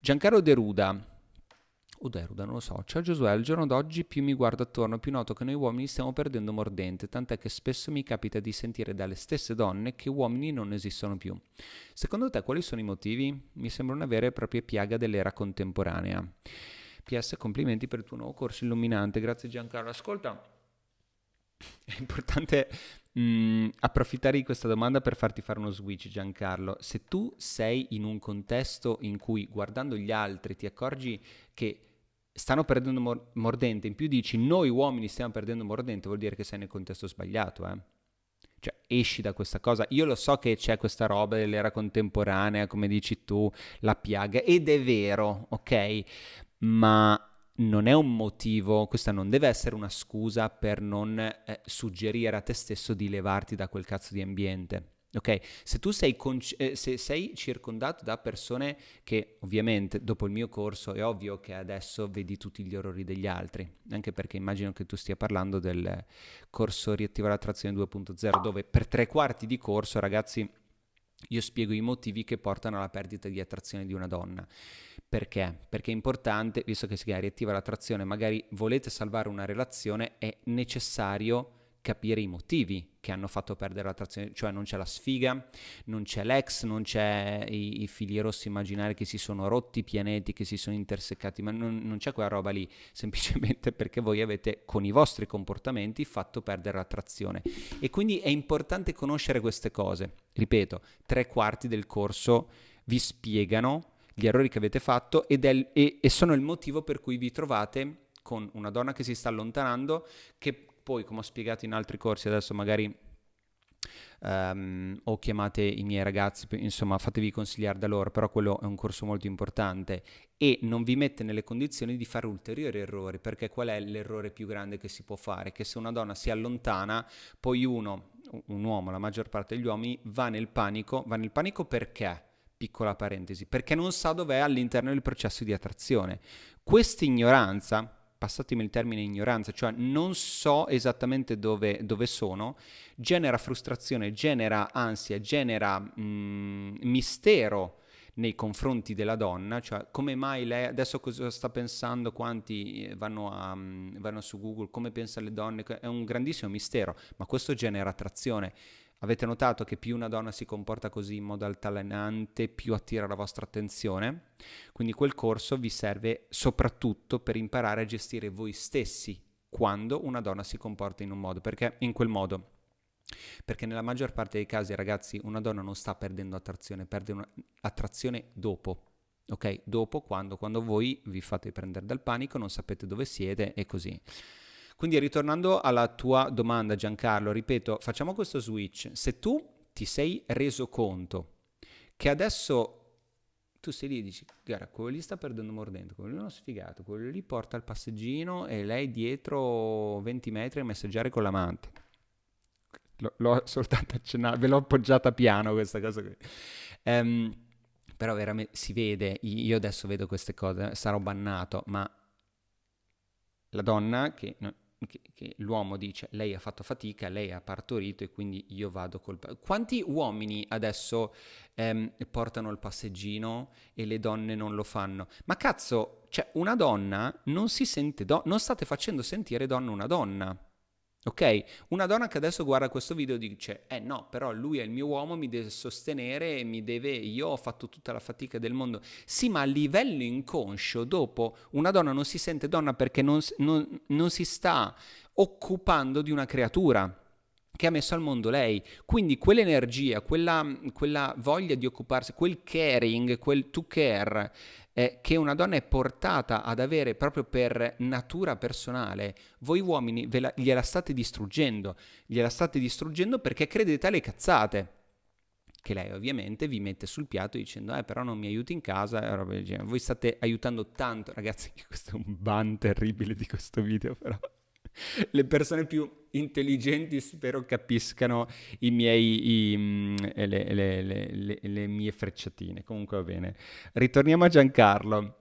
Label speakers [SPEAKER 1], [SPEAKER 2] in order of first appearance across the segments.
[SPEAKER 1] Giancarlo Deruda. O Deruda, non lo so. Ciao Giosuè, al giorno d'oggi più mi guardo attorno, più noto che noi uomini stiamo perdendo mordente, tant'è che spesso mi capita di sentire dalle stesse donne che uomini non esistono più. Secondo te quali sono i motivi? Mi sembra una vera e propria piaga dell'era contemporanea. PS, complimenti per il tuo nuovo corso illuminante, grazie Giancarlo. Ascolta, è importante Mm, approfittare di questa domanda per farti fare uno switch, Giancarlo. Se tu sei in un contesto in cui guardando gli altri ti accorgi che stanno perdendo mor- mordente, in più dici noi uomini stiamo perdendo mordente, vuol dire che sei nel contesto sbagliato, eh? Cioè, esci da questa cosa. Io lo so che c'è questa roba dell'era contemporanea, come dici tu, la piaga, ed è vero, ok? Ma non è un motivo, questa non deve essere una scusa per non eh, suggerire a te stesso di levarti da quel cazzo di ambiente. Ok, se tu sei, con- eh, se sei, circondato da persone che ovviamente dopo il mio corso è ovvio che adesso vedi tutti gli orrori degli altri, anche perché immagino che tu stia parlando del corso Riattivare l'attrazione 2.0 dove per tre quarti di corso ragazzi io spiego i motivi che portano alla perdita di attrazione di una donna. Perché? Perché è importante, visto che si riattiva l'attrazione, magari volete salvare una relazione, è necessario capire i motivi che hanno fatto perdere l'attrazione, cioè non c'è la sfiga, non c'è l'ex, non c'è i, i fili rossi immaginari che si sono rotti, i pianeti che si sono intersecati, ma non, non c'è quella roba lì, semplicemente perché voi avete con i vostri comportamenti fatto perdere l'attrazione. E quindi è importante conoscere queste cose. Ripeto, tre quarti del corso vi spiegano gli errori che avete fatto ed è, e, e sono il motivo per cui vi trovate con una donna che si sta allontanando, che poi, come ho spiegato in altri corsi, adesso magari Um, o chiamate i miei ragazzi, insomma fatevi consigliare da loro, però quello è un corso molto importante e non vi mette nelle condizioni di fare ulteriori errori, perché qual è l'errore più grande che si può fare? Che se una donna si allontana, poi uno, un uomo, la maggior parte degli uomini, va nel panico, va nel panico perché? Piccola parentesi, perché non sa dov'è all'interno del processo di attrazione. Questa ignoranza passatemi il termine ignoranza, cioè non so esattamente dove, dove sono, genera frustrazione, genera ansia, genera mh, mm, mistero nei confronti della donna, cioè come mai lei adesso cosa sta pensando, quanti eh, vanno, a, mm, vanno su Google, come pensano le donne, è un grandissimo mistero, ma questo genera attrazione. Avete notato che più una donna si comporta così in modo altalenante, più attira la vostra attenzione? Quindi quel corso vi serve soprattutto per imparare a gestire voi stessi quando una donna si comporta in un modo, perché in quel modo perché nella maggior parte dei casi, ragazzi, una donna non sta perdendo attrazione, perde attrazione dopo. Ok? Dopo quando, quando voi vi fate prendere dal panico, non sapete dove siete e così. Quindi ritornando alla tua domanda Giancarlo, ripeto, facciamo questo switch. Se tu ti sei reso conto che adesso tu sei lì e dici, guarda, quello lì sta perdendo mordente, quello lì è uno sfigato, quello lì porta il passeggino e lei dietro 20 metri a messaggiare con l'amante. L- l'ho soltanto accennato, ve l'ho appoggiata piano questa cosa qui. Um, però veramente si vede, io adesso vedo queste cose, sarò bannato, ma la donna che... No, che, che l'uomo dice lei ha fatto fatica, lei ha partorito e quindi io vado col... Quanti uomini adesso ehm, portano il passeggino e le donne non lo fanno? Ma cazzo, cioè una donna non si sente donna, non state facendo sentire donna una donna. Ok? Una donna che adesso guarda questo video dice, eh no, però lui è il mio uomo, mi deve sostenere, mi deve, io ho fatto tutta la fatica del mondo. Sì, ma a livello inconscio, dopo, una donna non si sente donna perché non, non, non si sta occupando di una creatura che ha messo al mondo lei. Quindi quell'energia, quella, quella voglia di occuparsi, quel caring, quel to care eh, che una donna è portata ad avere proprio per natura personale, voi uomini la, gliela state distruggendo, gliela state distruggendo perché credete alle cazzate che lei ovviamente vi mette sul piatto dicendo eh però non mi aiuti in casa e roba del genere. Voi state aiutando tanto, ragazzi, questo è un ban terribile di questo video però le persone più intelligenti spero capiscano i miei, i, mm, le, le, le, le mie frecciatine. Comunque va bene. Ritorniamo a Giancarlo.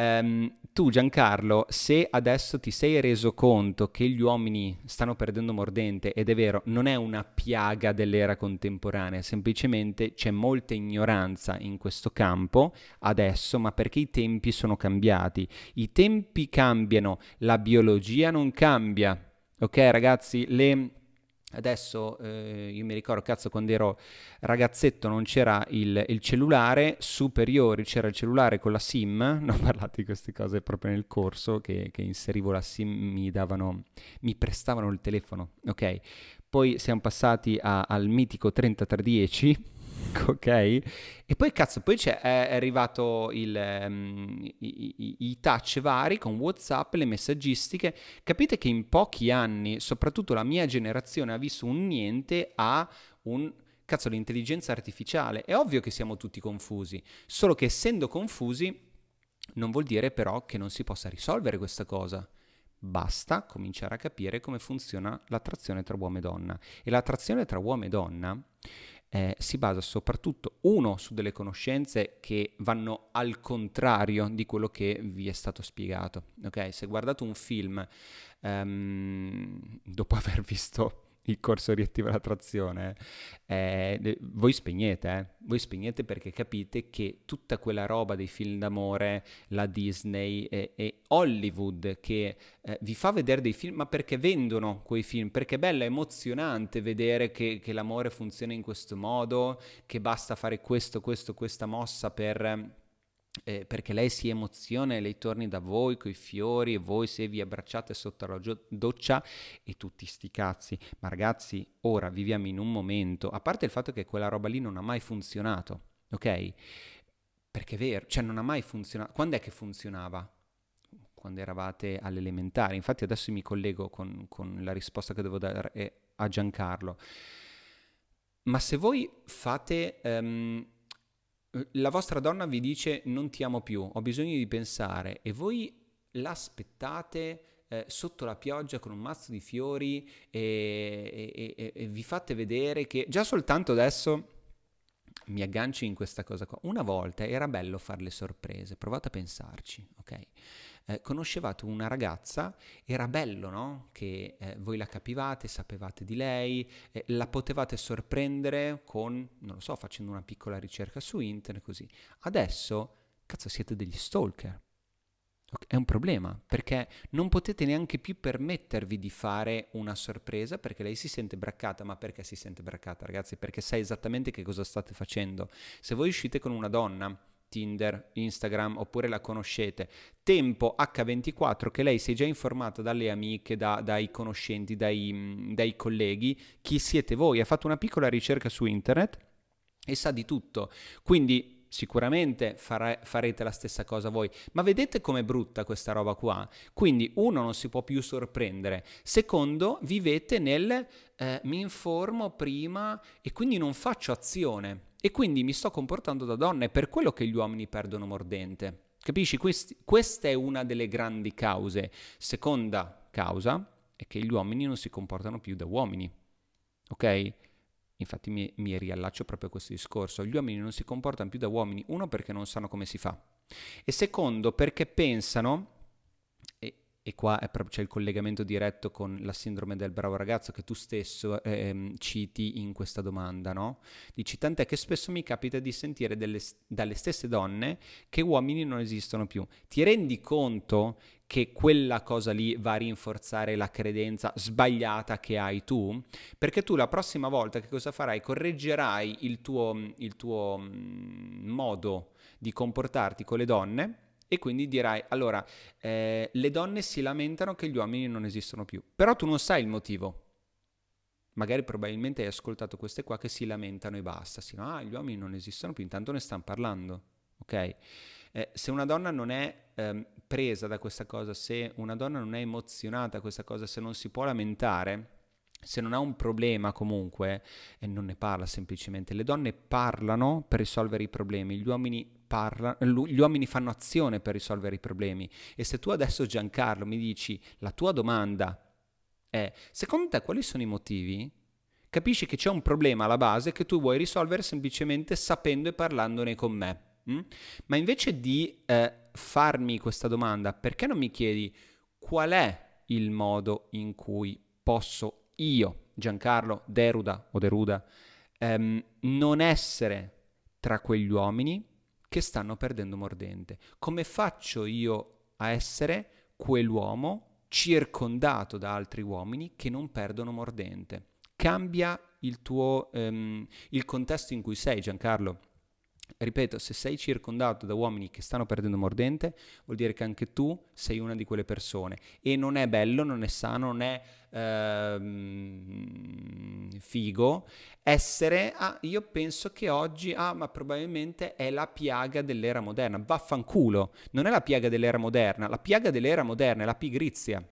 [SPEAKER 1] Um, tu Giancarlo, se adesso ti sei reso conto che gli uomini stanno perdendo mordente, ed è vero, non è una piaga dell'era contemporanea, semplicemente c'è molta ignoranza in questo campo adesso, ma perché i tempi sono cambiati. I tempi cambiano, la biologia non cambia. Ok ragazzi, le Adesso eh, io mi ricordo, cazzo, quando ero ragazzetto non c'era il, il, cellulare, superiori c'era il cellulare con la SIM, non ho parlato di queste cose proprio nel corso, che, che inserivo la SIM, mi, davano, mi prestavano il telefono, ok? Poi siamo passati a, al mitico 3310, ok? E poi cazzo, poi è arrivato il, um, i, i, i, touch vari con Whatsapp, le messaggistiche. Capite che in pochi anni, soprattutto la mia generazione, ha visto un niente a un cazzo l'intelligenza artificiale. È ovvio che siamo tutti confusi, solo che essendo confusi non vuol dire però che non si possa risolvere questa cosa. Basta cominciare a capire come funziona l'attrazione tra uomo e donna. E l'attrazione tra uomo e donna eh, si basa soprattutto, uno, su delle conoscenze che vanno al contrario di quello che vi è stato spiegato. Ok, se guardate un film um, dopo aver visto il corso riattiva la trazione, eh, eh voi spegnete, eh? voi spegnete perché capite che tutta quella roba dei film d'amore, la Disney e, e Hollywood che eh, vi fa vedere dei film, ma perché vendono quei film, perché è bello, è emozionante vedere che, che l'amore funziona in questo modo, che basta fare questo, questo, questa mossa per eh, perché lei si emoziona e lei torni da voi con i fiori e voi se vi abbracciate sotto la doccia e tutti sti cazzi. Ma ragazzi, ora viviamo in un momento, a parte il fatto che quella roba lì non ha mai funzionato, ok? Perché è vero, cioè non ha mai funzionato. Quando è che funzionava? Quando eravate all'elementare. Infatti adesso mi collego con, con la risposta che devo dare eh, a Giancarlo. Ma se voi fate... Um, eh, la vostra donna vi dice non ti amo più, ho bisogno di pensare e voi l'aspettate eh, sotto la pioggia con un mazzo di fiori e, e, e, e vi fate vedere che già soltanto adesso mi aggancio in questa cosa qua. Una volta era bello fare le sorprese, provate a pensarci, ok? Eh, conoscevate una ragazza, era bello, no? Che eh, voi la capivate, sapevate di lei, eh, la potevate sorprendere con, non lo so, facendo una piccola ricerca su internet, così. Adesso, cazzo, siete degli stalker. È un problema perché non potete neanche più permettervi di fare una sorpresa perché lei si sente braccata, ma perché si sente braccata ragazzi? Perché sa esattamente che cosa state facendo. Se voi uscite con una donna, Tinder, Instagram oppure la conoscete, tempo H24 che lei si è già informata dalle amiche, da, dai conoscenti, dai, dai colleghi, chi siete voi, ha fatto una piccola ricerca su internet e sa di tutto. Quindi sicuramente fare, farete la stessa cosa voi. Ma vedete com'è brutta questa roba qua? Quindi, uno, non si può più sorprendere. Secondo, vivete nel eh, mi informo prima e quindi non faccio azione. E quindi mi sto comportando da donna, è per quello che gli uomini perdono mordente. Capisci? Questi, questa è una delle grandi cause. Seconda causa è che gli uomini non si comportano più da uomini. Ok? Infatti mi, mi, riallaccio proprio a questo discorso. Gli uomini non si comportano più da uomini, uno perché non sanno come si fa e secondo perché pensano e qua pro- c'è il collegamento diretto con la sindrome del bravo ragazzo che tu stesso ehm, citi in questa domanda, no? Dici tant'è che spesso mi capita di sentire delle, dalle stesse donne che uomini non esistono più. Ti rendi conto che quella cosa lì va a rinforzare la credenza sbagliata che hai tu? Perché tu la prossima volta che cosa farai? Correggerai il tuo, il tuo mm, modo di comportarti con le donne e quindi dirai, allora, eh, le donne si lamentano che gli uomini non esistono più, però tu non sai il motivo. Magari probabilmente hai ascoltato queste qua che si lamentano e basta, sino, ah, gli uomini non esistono più, intanto ne stanno parlando, ok? Eh, se una donna non è ehm, presa da questa cosa, se una donna non è emozionata da questa cosa, se non si può lamentare, se non ha un problema comunque, e eh, non ne parla semplicemente, le donne parlano per risolvere i problemi, gli uomini parlano, gli uomini fanno azione per risolvere i problemi. E se tu adesso Giancarlo mi dici la tua domanda è secondo te quali sono i motivi? Capisci che c'è un problema alla base che tu vuoi risolvere semplicemente sapendo e parlandone con me. Mm? Ma invece di eh, farmi questa domanda, perché non mi chiedi qual è il modo in cui posso io, Giancarlo, Deruda o Deruda, ehm, non essere tra quegli uomini che stanno perdendo mordente. Come faccio io a essere quell'uomo circondato da altri uomini che non perdono mordente? Cambia il tuo ehm, il contesto in cui sei, Giancarlo. Ripeto, se sei circondato da uomini che stanno perdendo mordente, vuol dire che anche tu sei una di quelle persone e non è bello, non è sano, non è ehm, figo essere ah, io penso che oggi ah, ma probabilmente è la piaga dell'era moderna. Vaffanculo, non è la piaga dell'era moderna, la piaga dell'era moderna è la pigrizia.